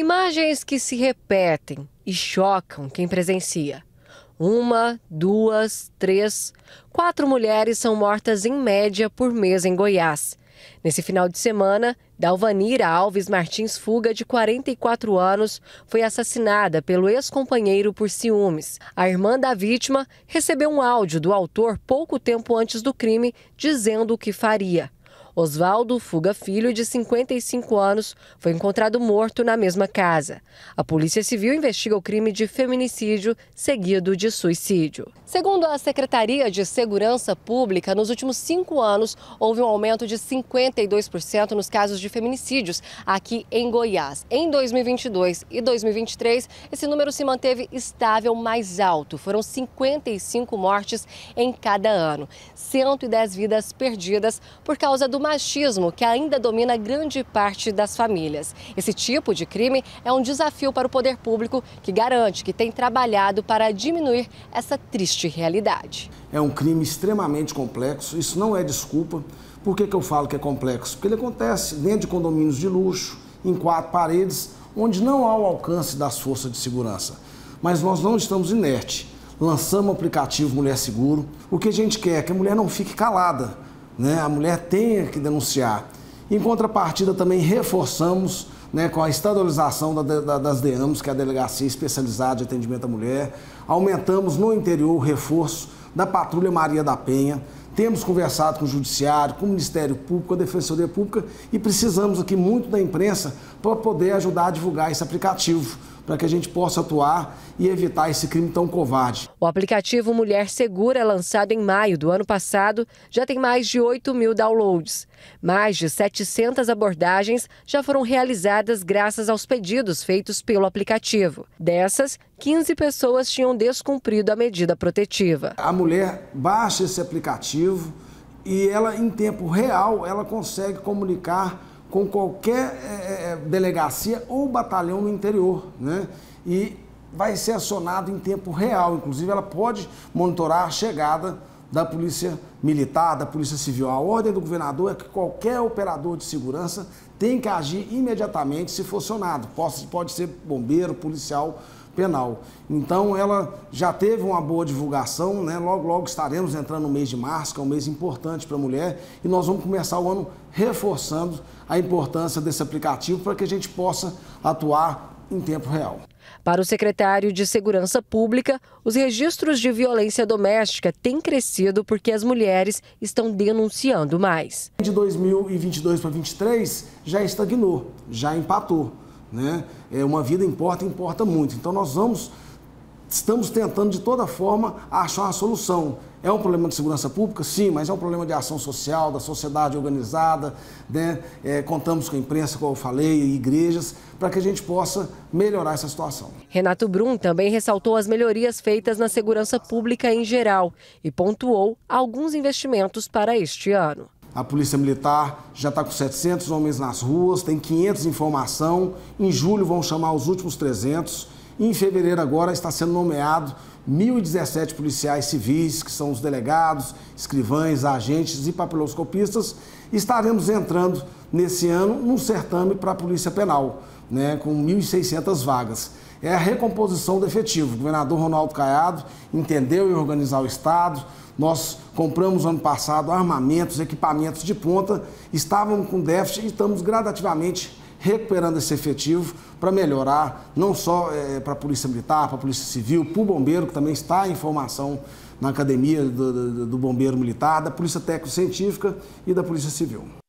Imagens que se repetem e chocam quem presencia. Uma, duas, três, quatro mulheres são mortas em média por mês em Goiás. Nesse final de semana, Dalvanira Alves Martins Fuga, de 44 anos, foi assassinada pelo ex-companheiro por ciúmes. A irmã da vítima recebeu um áudio do autor pouco tempo antes do crime dizendo o que faria. Oswaldo Fuga Filho, de 55 anos, foi encontrado morto na mesma casa. A Polícia Civil investiga o crime de feminicídio seguido de suicídio. Segundo a Secretaria de Segurança Pública, nos últimos cinco anos houve um aumento de 52% nos casos de feminicídios aqui em Goiás. Em 2022 e 2023, esse número se manteve estável mais alto. Foram 55 mortes em cada ano, 110 vidas perdidas por causa do machismo que ainda domina grande parte das famílias. Esse tipo de crime é um desafio para o poder público que garante que tem trabalhado para diminuir essa triste realidade. É um crime extremamente complexo, isso não é desculpa. Por que, que eu falo que é complexo? Porque ele acontece dentro de condomínios de luxo, em quatro paredes, onde não há o alcance das forças de segurança. Mas nós não estamos inertes. Lançamos o aplicativo Mulher Seguro. O que a gente quer é que a mulher não fique calada né? A mulher tem que denunciar. Em contrapartida, também reforçamos né, com a estadualização da, da, das DEAMs, que é a Delegacia Especializada de Atendimento à Mulher. Aumentamos no interior o reforço da Patrulha Maria da Penha. Temos conversado com o Judiciário, com o Ministério Público, com a Defensoria Pública e precisamos aqui muito da imprensa para poder ajudar a divulgar esse aplicativo para que a gente possa atuar e evitar esse crime tão covarde. O aplicativo Mulher Segura, lançado em maio do ano passado, já tem mais de 8 mil downloads. Mais de 700 abordagens já foram realizadas graças aos pedidos feitos pelo aplicativo. Dessas, 15 pessoas tinham descumprido a medida protetiva. A mulher baixa esse aplicativo e ela, em tempo real, ela consegue comunicar com qualquer é, é, é, delegacia ou batalhão no interior, né? E vai ser acionado em tempo real. Inclusive, ela pode monitorar a chegada da polícia militar, da polícia civil. A ordem do governador é que qualquer operador de segurança tem que agir imediatamente se for acionado. Pode, pode ser bombeiro, policial penal. Então ela já teve uma boa divulgação, né? logo, logo estaremos entrando no mês de março, que é um mês importante para a mulher, e nós vamos começar o ano reforçando a importância desse aplicativo para que a gente possa atuar em tempo real. Para o secretário de Segurança Pública, os registros de violência doméstica têm crescido porque as mulheres estão denunciando mais. De 2022 para 2023 já estagnou, já empatou. Né? É, uma vida importa, importa muito. Então nós vamos, estamos tentando de toda forma achar uma solução. É um problema de segurança pública? Sim, mas é um problema de ação social, da sociedade organizada. Né? É, contamos com a imprensa, como eu falei, e igrejas, para que a gente possa melhorar essa situação. Renato Brum também ressaltou as melhorias feitas na segurança pública em geral e pontuou alguns investimentos para este ano. A Polícia Militar já está com 700 homens nas ruas, tem 500 em formação. Em julho vão chamar os últimos 300. Em fevereiro agora está sendo nomeado 1.017 policiais civis, que são os delegados, escrivães, agentes e papiloscopistas. Estaremos entrando nesse ano num certame para a Polícia Penal, né, com 1.600 vagas é a recomposição do efetivo. O governador Ronaldo Caiado entendeu em organizar o Estado. Nós compramos ano passado armamentos, equipamentos de ponta, estávamos com déficit e estamos gradativamente recuperando esse efetivo para melhorar, não só é, para a Polícia Militar, para a Polícia Civil, para o Bombeiro, que também está em formação na Academia do, do, do Bombeiro Militar, da Polícia Técnico-Científica e da Polícia Civil.